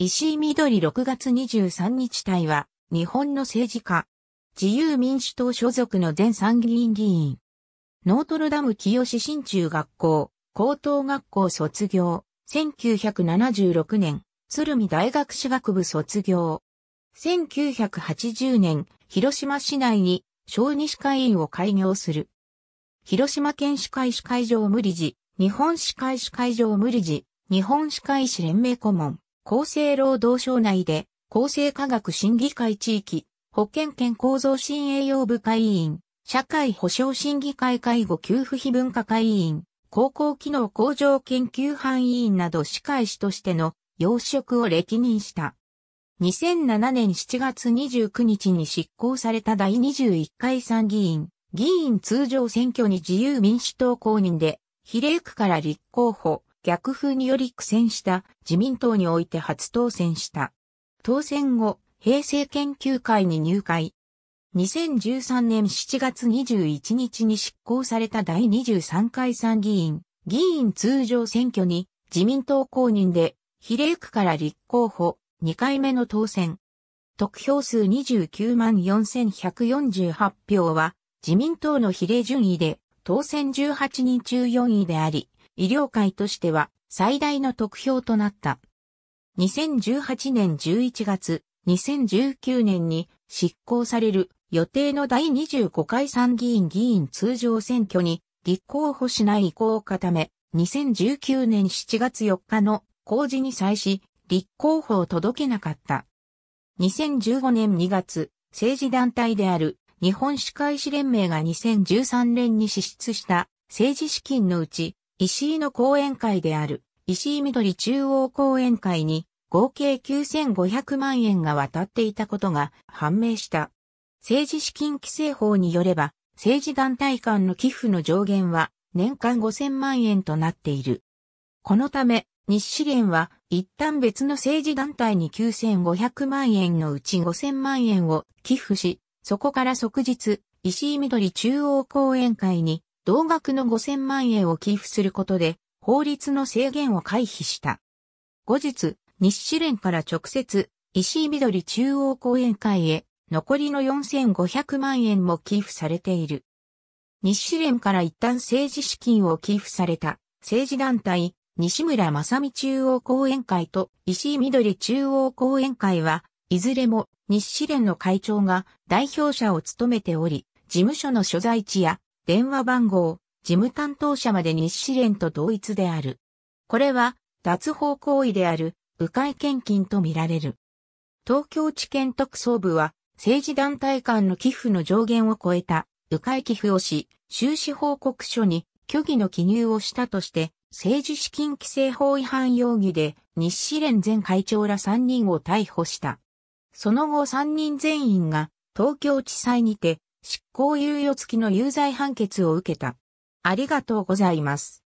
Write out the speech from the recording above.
石井緑6月23日隊は、日本の政治家、自由民主党所属の前参議院議員、ノートルダム清新中学校、高等学校卒業、1976年、鶴見大学士学部卒業、1980年、広島市内に小児歯科医院を開業する。広島県歯科医師会場無理事、日本歯科医師会場無理事、日本歯科医師連盟顧問。厚生労働省内で、厚生科学審議会地域、保健健康増進栄養部会員、社会保障審議会介護給付費文化会員、高校機能向上研究班委員など司会士としての要職を歴任した。2007年7月29日に執行された第21回参議院、議員通常選挙に自由民主党公認で、比例区から立候補。逆風により苦戦した自民党において初当選した。当選後、平成研究会に入会。2013年7月21日に執行された第23回参議院、議員通常選挙に自民党公認で比例区から立候補、2回目の当選。得票数29万4148票は自民党の比例順位で当選18人中4位であり、医療界としては最大の得票となった。2018年11月、2019年に執行される予定の第25回参議院議員通常選挙に立候補しない意向を固め、2019年7月4日の公示に際し、立候補を届けなかった。2015年2月、政治団体である日本歯科医師連盟が2013年に支出した政治資金のうち石井の講演会である、石井緑中央講演会に、合計9500万円が渡っていたことが判明した。政治資金規正法によれば、政治団体間の寄付の上限は年間5000万円となっている。このため、日資源は一旦別の政治団体に9500万円のうち5000万円を寄付し、そこから即日、石井緑中央講演会に同額の5000万円を寄付することで、法律の制限を回避した。後日、日試連から直接、石井緑中央講演会へ、残りの4500万円も寄付されている。日試連から一旦政治資金を寄付された政治団体、西村正美中央講演会と石井緑中央講演会は、いずれも日試連の会長が代表者を務めており、事務所の所在地や電話番号、事務担当者まで日誌連と同一である。これは、脱法行為である、迂回献金とみられる。東京地検特捜部は、政治団体間の寄付の上限を超えた、迂回寄付をし、収支報告書に虚偽の記入をしたとして、政治資金規正法違反容疑で、日誌連前会長ら3人を逮捕した。その後3人全員が東京地裁にて執行猶予付きの有罪判決を受けた。ありがとうございます。